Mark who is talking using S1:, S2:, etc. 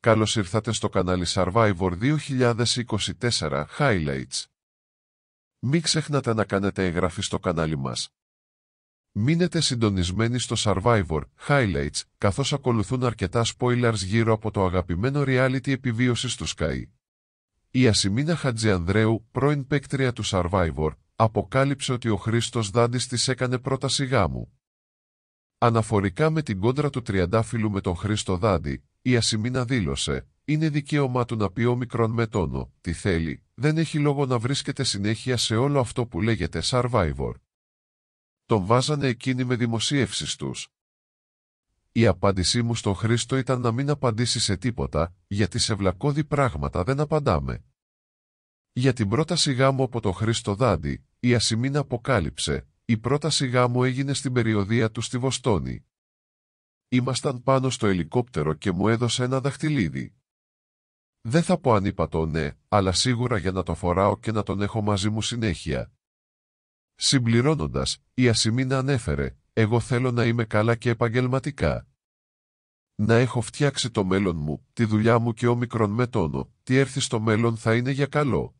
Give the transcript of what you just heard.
S1: Καλώς ήρθατε στο κανάλι Survivor 2024 Highlights. Μην ξεχνάτε να κάνετε εγγραφή στο κανάλι μας. Μείνετε συντονισμένοι στο Survivor Highlights, καθώς ακολουθούν αρκετά spoilers γύρω από το αγαπημένο reality επιβίωσης του Sky. Η Ασημίνα Χατζιανδρέου, πρώην παίκτρια του Survivor, αποκάλυψε ότι ο Χρήστος Δάντης της έκανε πρόταση γάμου. Αναφορικά με την κόντρα του τριαντάφυλλου με τον Χρήστο Δάντη, η Ασημίνα δήλωσε, είναι δικαίωμά του να πει μικρόν με τόνο, τι θέλει, δεν έχει λόγο να βρίσκεται συνέχεια σε όλο αυτό που λέγεται survivor. Τον βάζανε εκείνοι με δημοσίευσεις τους. Η απάντησή μου στον Χρήστο ήταν να μην απαντήσει σε τίποτα, γιατί σε βλακώδη πράγματα δεν απαντάμε. Για την πρόταση γάμου από τον Χρήστο Δάντη, η Ασημίνα αποκάλυψε, η πρόταση γάμου έγινε στην περιοδία του στη Βοστόνη. Ήμασταν πάνω στο ελικόπτερο και μου έδωσε ένα δαχτυλίδι. Δεν θα πω το ναι, αλλά σίγουρα για να το φοράω και να τον έχω μαζί μου συνέχεια. Συμπληρώνοντας, η Ασημίνα ανέφερε, εγώ θέλω να είμαι καλά και επαγγελματικά. Να έχω φτιάξει το μέλλον μου, τη δουλειά μου και ο μικρόν με τόνο, τι έρθει στο μέλλον θα είναι για καλό.